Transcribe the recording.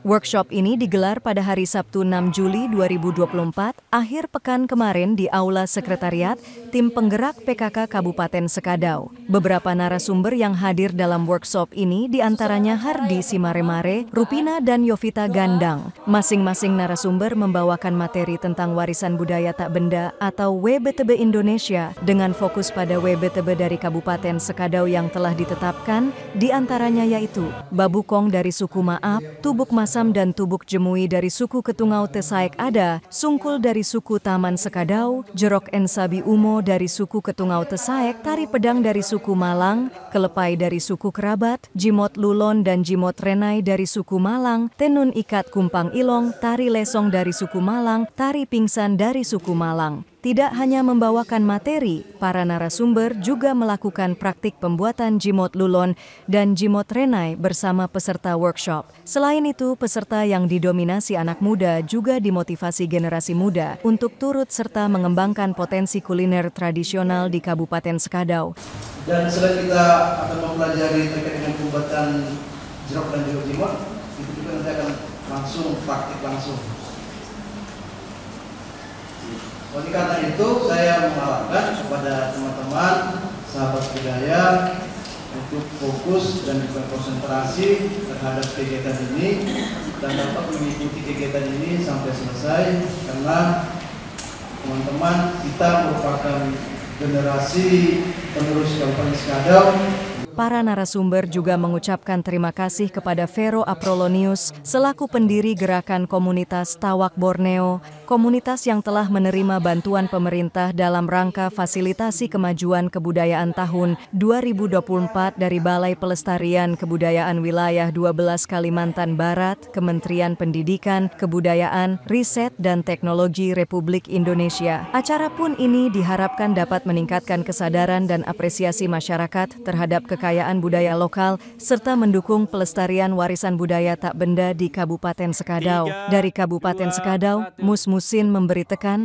Workshop ini digelar pada hari Sabtu 6 Juli 2024, akhir pekan kemarin di Aula Sekretariat Tim Penggerak PKK Kabupaten Sekadau. Beberapa narasumber yang hadir dalam workshop ini diantaranya Hardi Simaremare, Rupina dan Yovita Gandang. Masing-masing narasumber membawakan materi tentang warisan budaya tak benda atau WBTB Indonesia dengan fokus pada WBTB dari Kabupaten Sekadau yang telah ditetapkan, diantaranya yaitu Babukong dari suku Maap, Tubuk Mas Asam dan Tubuk Jemui dari suku Ketungau Tesaek Ada, Sungkul dari suku Taman Sekadau, Jerok Ensabi Umo dari suku Ketungau Tesaek, Tari Pedang dari suku Malang, Kelepai dari suku Kerabat, Jimot Lulon dan Jimot Renai dari suku Malang, Tenun Ikat Kumpang Ilong, Tari Lesong dari suku Malang, Tari Pingsan dari suku Malang tidak hanya membawakan materi, para narasumber juga melakukan praktik pembuatan jimot lulon dan jimot renai bersama peserta workshop. Selain itu, peserta yang didominasi anak muda juga dimotivasi generasi muda untuk turut serta mengembangkan potensi kuliner tradisional di Kabupaten Sekadau. Dan selain kita akan mempelajari terkait dengan pembuatan jeruk dan jeruk jimot, itu juga nanti akan langsung praktik langsung. Oleh karena itu saya mengharapkan kepada teman-teman sahabat budaya untuk fokus dan berkonsentrasi terhadap kegiatan ini dan dapat mengikuti kegiatan ini sampai selesai karena teman-teman kita merupakan generasi penerus kampanye Sekadau Para narasumber juga mengucapkan terima kasih kepada Vero Aprolonius selaku pendiri gerakan komunitas Tawak Borneo komunitas yang telah menerima bantuan pemerintah dalam rangka fasilitasi kemajuan kebudayaan tahun 2024 dari Balai Pelestarian Kebudayaan Wilayah 12 Kalimantan Barat, Kementerian Pendidikan, Kebudayaan, Riset, dan Teknologi Republik Indonesia. Acara pun ini diharapkan dapat meningkatkan kesadaran dan apresiasi masyarakat terhadap kekayaan budaya lokal serta mendukung pelestarian warisan budaya tak benda di Kabupaten Sekadau. Dari Kabupaten Sekadau, Musmus Mesin memberi tekan